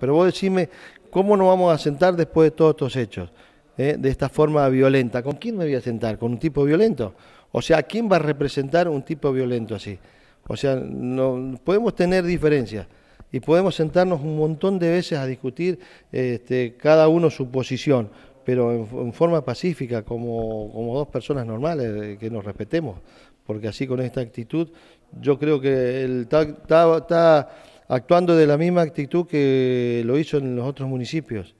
Pero vos decime, ¿cómo nos vamos a sentar después de todos estos hechos? Eh, de esta forma violenta. ¿Con quién me voy a sentar? ¿Con un tipo violento? O sea, ¿quién va a representar un tipo violento así? O sea, no, podemos tener diferencias y podemos sentarnos un montón de veces a discutir este, cada uno su posición, pero en, forma pacífica, como, como, dos personas normales, eh, que nos respetemos, porque así con esta actitud yo creo que el está actuando de la misma actitud que lo hizo en los otros municipios,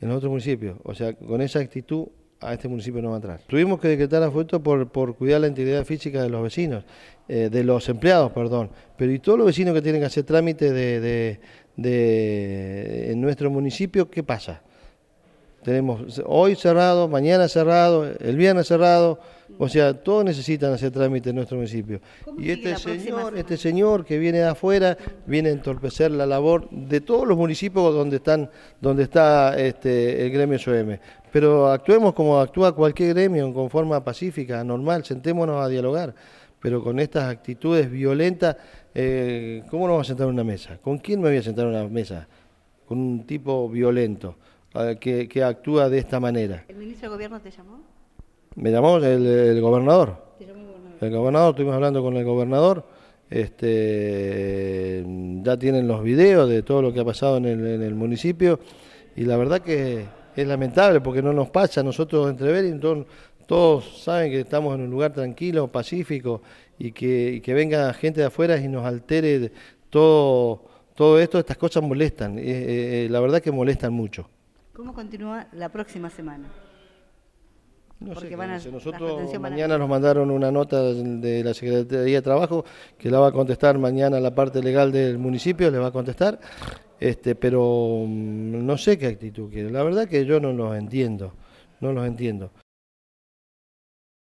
en los otros municipios. O sea, con esa actitud a este municipio no va a entrar. Tuvimos que decretar la por, por cuidar la integridad física de los vecinos, eh, de los empleados, perdón, pero y todos los vecinos que tienen que hacer trámite de, en nuestro municipio, ¿qué pasa? Tenemos hoy cerrado, mañana cerrado, el viernes cerrado. O sea, todos necesitan hacer trámite en nuestro municipio. Y este señor, este señor que viene de afuera, viene a entorpecer la labor de todos los municipios donde están, donde está este, el gremio SOM. Pero actuemos como actúa cualquier gremio, con forma pacífica, normal, sentémonos a dialogar. Pero con estas actitudes violentas, eh, ¿cómo nos vamos a sentar en una mesa? ¿Con quién me voy a sentar en una mesa? Con un tipo violento eh, que, que actúa de esta manera. ¿El ministro de Gobierno te llamó? Me llamó el, gobernador. El gobernador, estuvimos hablando con el gobernador. Este, ya tienen los videos de todo lo que ha pasado en el, municipio y la verdad que es lamentable porque no nos pasa. Nosotros entre y todos, todos saben que estamos en un lugar tranquilo, pacífico y que, venga gente de afuera y nos altere todo, todo esto. Estas cosas molestan, eh, eh, eh, la verdad que molestan mucho. ¿Cómo continúa la próxima semana? No sé, nosotros mañana nos mandaron una nota de la Secretaría de Trabajo que la va a contestar mañana la parte legal del municipio, le va a contestar, este, pero mm, no sé qué actitud quiere. La verdad que yo no los entiendo, no los entiendo.